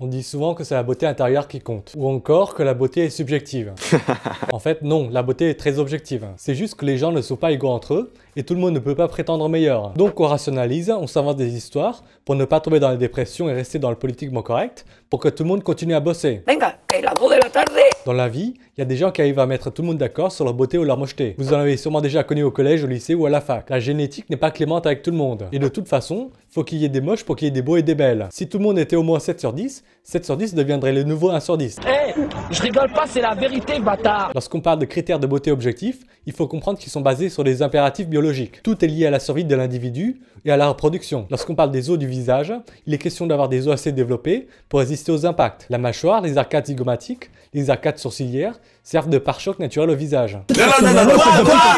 On dit souvent que c'est la beauté intérieure qui compte, ou encore que la beauté est subjective. en fait, non, la beauté est très objective. C'est juste que les gens ne sont pas égaux entre eux, et tout le monde ne peut pas prétendre meilleur. Donc on rationalise, on s'invente des histoires, pour ne pas tomber dans la dépression et rester dans le politiquement correct, pour que tout le monde continue à bosser. Dans la vie, il y a des gens qui arrivent à mettre tout le monde d'accord sur leur beauté ou leur mocheté. Vous en avez sûrement déjà connu au collège, au lycée ou à la fac. La génétique n'est pas clémente avec tout le monde. Et de toute façon, il faut qu'il y ait des moches pour qu'il y ait des beaux et des belles. Si tout le monde était au moins 7 sur 10, 10 deviendrait le nouveau 1 sur 10. Eh, je rigole pas, c'est la vérité, bâtard Lorsqu'on parle de critères de beauté objectifs, il faut comprendre qu'ils sont basés sur des impératifs biologiques. Tout est lié à la survie de l'individu et à la reproduction. Lorsqu'on parle des os du visage, il est question d'avoir des os assez développés pour résister aux impacts. La mâchoire, les arcades zygomatiques, les arcades sourcilières servent de pare-choc naturel au visage.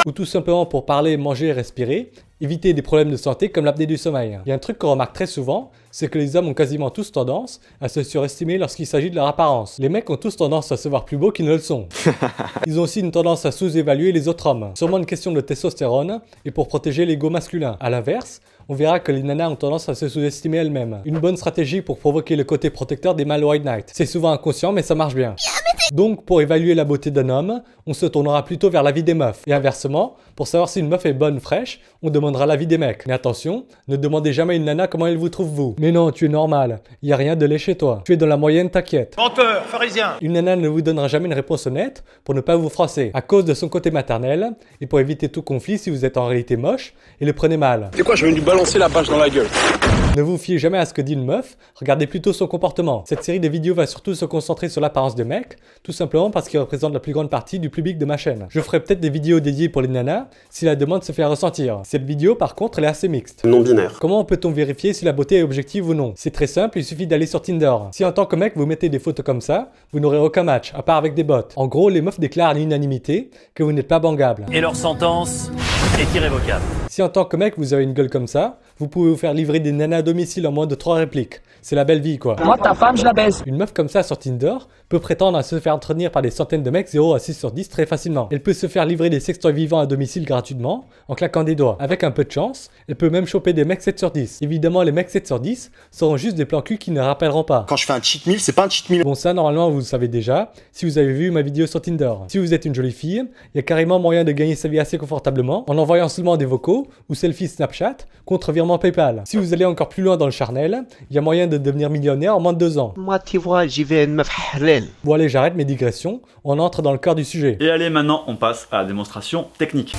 Ou tout simplement pour parler, manger et respirer, éviter des problèmes de santé comme l'apnée du sommeil. Il y a un truc qu'on remarque très souvent, c'est que les hommes ont quasiment tous tendance à se surestimer lorsqu'il s'agit de leur apparence. Les mecs ont tous tendance à se voir plus beaux qu'ils ne le sont. Ils ont aussi une tendance à sous-évaluer les autres hommes, sûrement une question de testostérone et pour protéger l'ego masculin. À l'inverse, on verra que les nanas ont tendance à se sous-estimer elles-mêmes. Une bonne stratégie pour provoquer le côté protecteur des mâles White Knight. C'est souvent inconscient mais ça marche bien. Donc pour évaluer la beauté d'un homme, on se tournera plutôt vers l'avis des meufs. Et inversement, pour savoir si une meuf est bonne, fraîche, on demandera vie des mecs. Mais attention, ne demandez jamais à une nana comment elle vous trouve vous. Mais non, tu es normal. Il n'y a rien de laid chez toi. Tu es dans la moyenne, t'inquiète. Menteur, pharisien. Une nana ne vous donnera jamais une réponse honnête pour ne pas vous froisser, à cause de son côté maternel et pour éviter tout conflit si vous êtes en réalité moche et le prenez mal. C'est quoi, je vais lui balancer la bâche dans la gueule ne vous fiez jamais à ce que dit une meuf, regardez plutôt son comportement. Cette série de vidéos va surtout se concentrer sur l'apparence de mec, tout simplement parce qu'il représente la plus grande partie du public de ma chaîne. Je ferai peut-être des vidéos dédiées pour les nanas si la demande se fait ressentir. Cette vidéo par contre elle est assez mixte. Non binaire. Comment peut-on vérifier si la beauté est objective ou non. C'est très simple, il suffit d'aller sur Tinder. Si en tant que mec vous mettez des photos comme ça, vous n'aurez aucun match, à part avec des bottes. En gros, les meufs déclarent à l'unanimité que vous n'êtes pas bangable. Et leur sentence est irrévocable en tant que mec, vous avez une gueule comme ça, vous pouvez vous faire livrer des nanas à domicile en moins de 3 répliques. C'est la belle vie, quoi. Moi, ta femme, je la baise. Une meuf comme ça sur Tinder peut prétendre à se faire entretenir par des centaines de mecs 0 à 6 sur 10 très facilement. Elle peut se faire livrer des sextoys vivants à domicile gratuitement en claquant des doigts. Avec un peu de chance, elle peut même choper des mecs 7 sur 10. Évidemment, les mecs 7 sur 10 seront juste des plans cul qui ne rappelleront pas. Quand je fais un cheat meal, c'est pas un cheat meal. Bon, ça, normalement, vous le savez déjà si vous avez vu ma vidéo sur Tinder. Si vous êtes une jolie fille, il y a carrément moyen de gagner sa vie assez confortablement en envoyant seulement des vocaux ou selfie Snapchat contre virement PayPal. Si vous allez encore plus loin dans le charnel, il y a moyen de devenir millionnaire en moins de deux ans. Moi, tu vois, j'y vais une meuf Bon, allez, j'arrête mes digressions. On entre dans le cœur du sujet. Et allez, maintenant, on passe à la démonstration technique.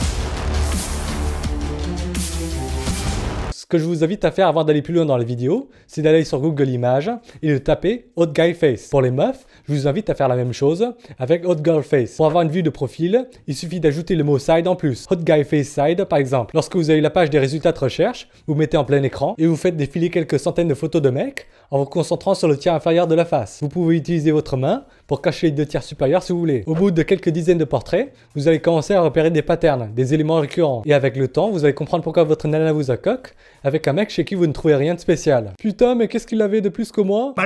que je vous invite à faire avant d'aller plus loin dans la vidéo, c'est d'aller sur Google Images et de taper Hot Guy Face. Pour les meufs, je vous invite à faire la même chose avec Hot Girl Face. Pour avoir une vue de profil, il suffit d'ajouter le mot Side en plus. Hot Guy Face Side par exemple. Lorsque vous avez la page des résultats de recherche, vous mettez en plein écran et vous faites défiler quelques centaines de photos de mecs en vous concentrant sur le tiers inférieur de la face. Vous pouvez utiliser votre main pour cacher les deux tiers supérieurs si vous voulez. Au bout de quelques dizaines de portraits, vous allez commencer à repérer des patterns, des éléments récurrents. Et avec le temps, vous allez comprendre pourquoi votre nana vous a coque avec un mec chez qui vous ne trouvez rien de spécial. Putain, mais qu'est-ce qu'il avait de plus que moi Pas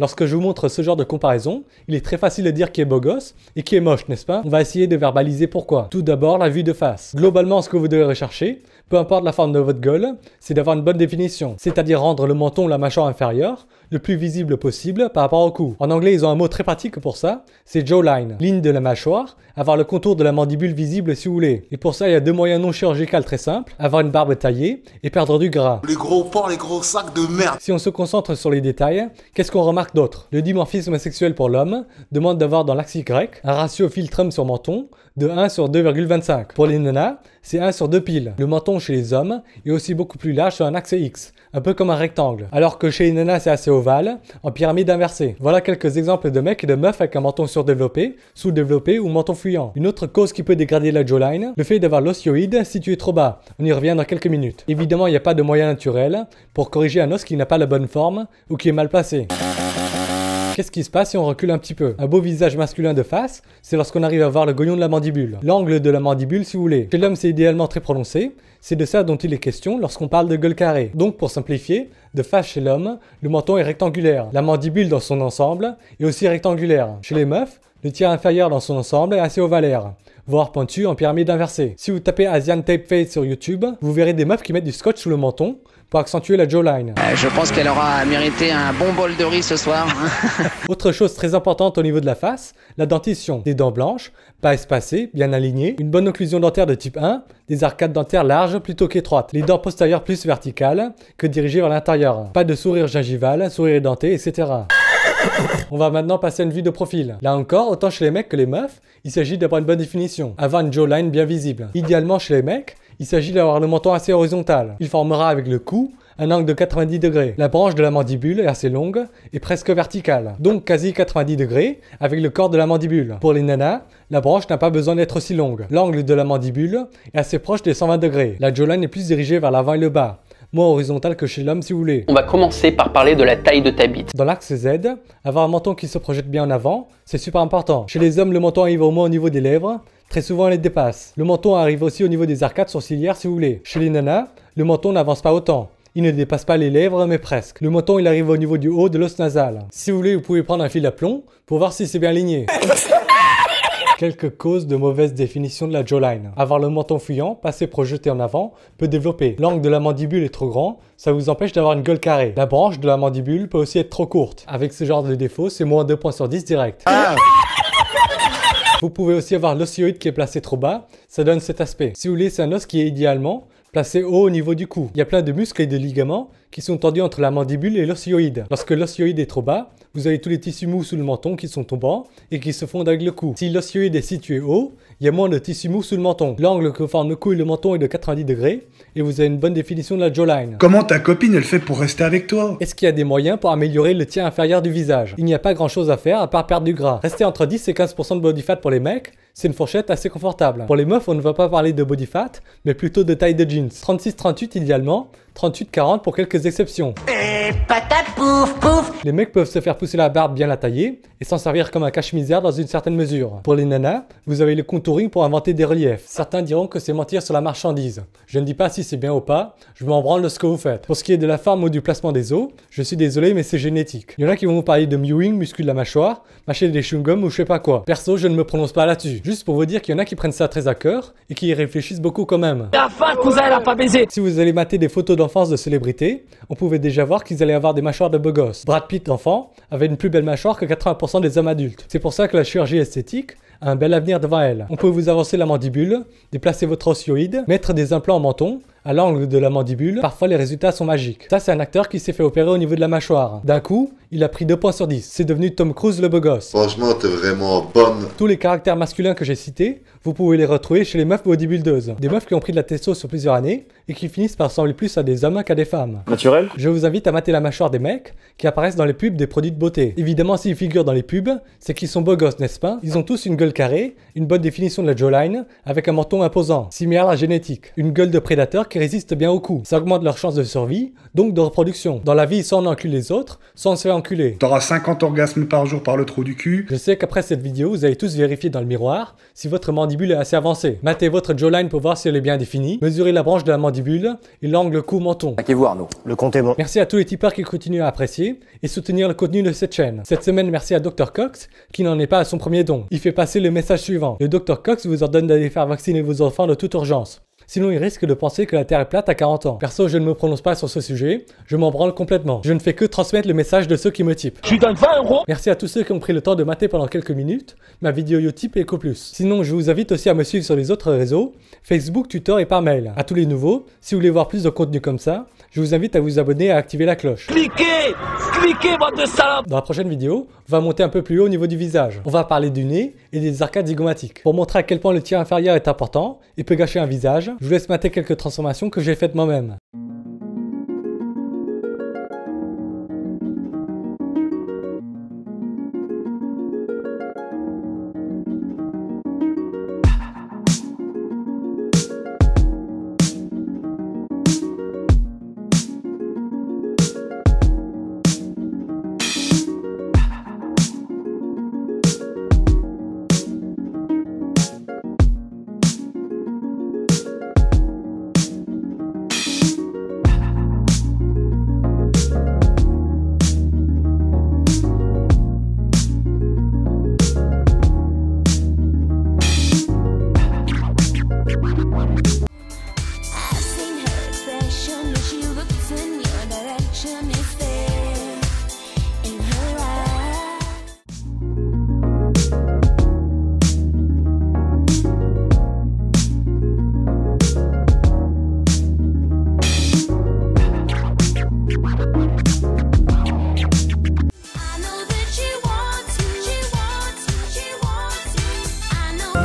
Lorsque je vous montre ce genre de comparaison, il est très facile de dire qui est beau gosse et qui est moche, n'est-ce pas On va essayer de verbaliser pourquoi. Tout d'abord, la vue de face. Globalement, ce que vous devez rechercher, peu importe la forme de votre gueule, c'est d'avoir une bonne définition, c'est-à-dire rendre le menton la mâchoire inférieure, le plus visible possible par rapport au cou. En anglais, ils ont un mot très pratique pour ça, c'est jawline, ligne de la mâchoire, avoir le contour de la mandibule visible si vous voulez. Et pour ça, il y a deux moyens non chirurgicaux très simples, avoir une barbe taillée et perdre du gras. Les gros porcs, les gros sacs de merde. Si on se concentre sur les détails, qu'est-ce qu'on remarque d'autre Le dimorphisme sexuel pour l'homme demande d'avoir dans l'axe Y un ratio filtrum sur menton de 1 sur 2,25. Pour les nanas, c'est 1 sur 2 piles. Le menton chez les hommes est aussi beaucoup plus large sur un axe X, un peu comme un rectangle. Alors que chez les nanas, c'est assez ovale, en pyramide inversée. Voilà quelques exemples de mecs et de meufs avec un menton surdéveloppé, sous-développé ou menton fuyant. Une autre cause qui peut dégrader la jawline, le fait d'avoir l'osioïde situé trop bas. On y revient dans quelques minutes. Évidemment, il n'y a pas de moyen naturel pour corriger un os qui n'a pas la bonne forme ou qui est mal placé. Qu'est-ce qui se passe si on recule un petit peu Un beau visage masculin de face, c'est lorsqu'on arrive à voir le goyon de la mandibule, l'angle de la mandibule si vous voulez. Chez l'homme, c'est idéalement très prononcé, c'est de ça dont il est question lorsqu'on parle de gueule carrée. Donc pour simplifier, de face chez l'homme, le menton est rectangulaire, la mandibule dans son ensemble est aussi rectangulaire. Chez les meufs, le tiers inférieur dans son ensemble est assez ovalaire voire pointu en pyramide inversée. Si vous tapez Asian Tape Face sur YouTube, vous verrez des meufs qui mettent du scotch sous le menton pour accentuer la jawline. Euh, je pense qu'elle aura mérité un bon bol de riz ce soir. Autre chose très importante au niveau de la face, la dentition. Des dents blanches, pas espacées, bien alignées, une bonne occlusion dentaire de type 1, des arcades dentaires larges plutôt qu'étroites, les dents postérieures plus verticales que dirigées vers l'intérieur, pas de sourire gingival, sourire denté, etc. On va maintenant passer à une vue de profil. Là encore, autant chez les mecs que les meufs, il s'agit d'avoir une bonne définition, avoir une jawline bien visible. Idéalement chez les mecs, il s'agit d'avoir le menton assez horizontal. Il formera avec le cou un angle de 90 degrés. La branche de la mandibule est assez longue et presque verticale, donc quasi 90 degrés avec le corps de la mandibule. Pour les nanas, la branche n'a pas besoin d'être si longue. L'angle de la mandibule est assez proche des 120 degrés. La jawline est plus dirigée vers l'avant et le bas moins horizontal que chez l'homme si vous voulez. On va commencer par parler de la taille de ta bite. Dans l'axe Z, avoir un menton qui se projette bien en avant, c'est super important. Chez les hommes, le menton arrive au moins au niveau des lèvres, très souvent elle les dépasse. Le menton arrive aussi au niveau des arcades sourcilières si vous voulez. Chez les nanas, le menton n'avance pas autant. Il ne dépasse pas les lèvres, mais presque. Le menton, il arrive au niveau du haut de l'os nasal. Si vous voulez, vous pouvez prendre un fil à plomb pour voir si c'est bien aligné. Quelques causes de mauvaise définition de la jawline. Avoir le menton fuyant, passé projeté en avant, peut développer. L'angle de la mandibule est trop grand, ça vous empêche d'avoir une gueule carrée. La branche de la mandibule peut aussi être trop courte. Avec ce genre de défaut, c'est moins 2 points sur 10 direct. Ah. vous pouvez aussi avoir l'osioïde qui est placé trop bas, ça donne cet aspect. Si vous voulez, c'est un os qui est idéalement placé haut au niveau du cou. Il y a plein de muscles et de ligaments qui sont tendus entre la mandibule et l'osioïde. Lorsque l'osioïde est trop bas, vous avez tous les tissus mous sous le menton qui sont tombants et qui se fondent avec le cou. Si l'osioïde est situé haut, il y a moins de tissus mous sous le menton. L'angle que forme le cou et le menton est de 90 degrés et vous avez une bonne définition de la jawline. Comment ta copine elle fait pour rester avec toi Est-ce qu'il y a des moyens pour améliorer le tiers inférieur du visage Il n'y a pas grand chose à faire à part perdre du gras. Rester entre 10 et 15% de body fat pour les mecs, c'est une fourchette assez confortable. Pour les meufs, on ne va pas parler de body fat, mais plutôt de taille de jeans. 36-38 idéalement, 38-40 pour quelques exceptions. Et eh, pouf Les mecs peuvent se faire pousser la barbe bien la tailler et s'en servir comme un cache-misère dans une certaine mesure. Pour les nanas, vous avez le contouring pour inventer des reliefs. Certains diront que c'est mentir sur la marchandise. Je ne dis pas si c'est bien ou pas, je m'en branle de ce que vous faites. Pour ce qui est de la forme ou du placement des os, je suis désolé mais c'est génétique. Il y en a qui vont vous parler de mewing, muscu de la mâchoire, mâcher des chewing-gums ou je sais pas quoi. Perso, je ne me prononce pas là-dessus. Juste pour vous dire qu'il y en a qui prennent ça très à cœur et qui y réfléchissent beaucoup quand même. La fin, cousin, elle a pas baisé Si vous allez mater des photos dans Enfance de célébrité, on pouvait déjà voir qu'ils allaient avoir des mâchoires de beau gosse. Brad Pitt, enfant, avait une plus belle mâchoire que 80% des hommes adultes. C'est pour ça que la chirurgie esthétique a un bel avenir devant elle. On peut vous avancer la mandibule, déplacer votre osioïde, mettre des implants en menton, à l'angle de la mandibule, parfois les résultats sont magiques. Ça, c'est un acteur qui s'est fait opérer au niveau de la mâchoire. D'un coup, il a pris deux points sur 10. C'est devenu Tom Cruise le beau gosse. Franchement, t'es vraiment bonne. Tous les caractères masculins que j'ai cités, vous pouvez les retrouver chez les meufs bodybuildeuses. Des meufs qui ont pris de la testo sur plusieurs années et qui finissent par ressembler plus à des hommes qu'à des femmes. Naturel Je vous invite à mater la mâchoire des mecs qui apparaissent dans les pubs des produits de beauté. Évidemment, s'ils figurent dans les pubs, c'est qu'ils sont beaux gosses, n'est-ce pas Ils ont tous une gueule carrée, une bonne définition de la jawline, avec un menton imposant, similaire à la génétique. Une gueule de prédateur résistent bien au coup. Ça augmente leur chance de survie, donc de reproduction. Dans la vie, soit en encule les autres, sans se faire enculer. T'auras 50 orgasmes par jour par le trou du cul. Je sais qu'après cette vidéo, vous allez tous vérifier dans le miroir si votre mandibule est assez avancée. Matez votre jawline pour voir si elle est bien définie. Mesurez la branche de la mandibule et l'angle cou-menton. vous Arnaud, le compte est bon. Merci à tous les tipeurs qui continuent à apprécier et soutenir le contenu de cette chaîne. Cette semaine, merci à Dr Cox qui n'en est pas à son premier don. Il fait passer le message suivant. Le Dr Cox vous ordonne d'aller faire vacciner vos enfants de toute urgence. Sinon, ils risque de penser que la Terre est plate à 40 ans. Perso, je ne me prononce pas sur ce sujet, je m'en branle complètement. Je ne fais que transmettre le message de ceux qui me typent. Je donne 20 euros Merci à tous ceux qui ont pris le temps de mater pendant quelques minutes ma vidéo Utip et plus. Sinon, je vous invite aussi à me suivre sur les autres réseaux, Facebook, Twitter et par mail. À tous les nouveaux, si vous voulez voir plus de contenu comme ça, je vous invite à vous abonner et à activer la cloche. Cliquez dans la prochaine vidéo, on va monter un peu plus haut au niveau du visage. On va parler du nez et des arcades zygomatiques. Pour montrer à quel point le tir inférieur est important et peut gâcher un visage, je vous laisse mater quelques transformations que j'ai faites moi-même.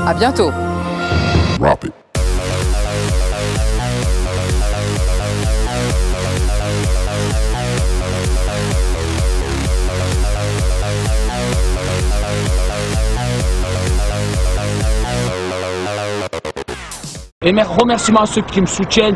À bientôt. Et mes remerciements à ceux qui me soutiennent.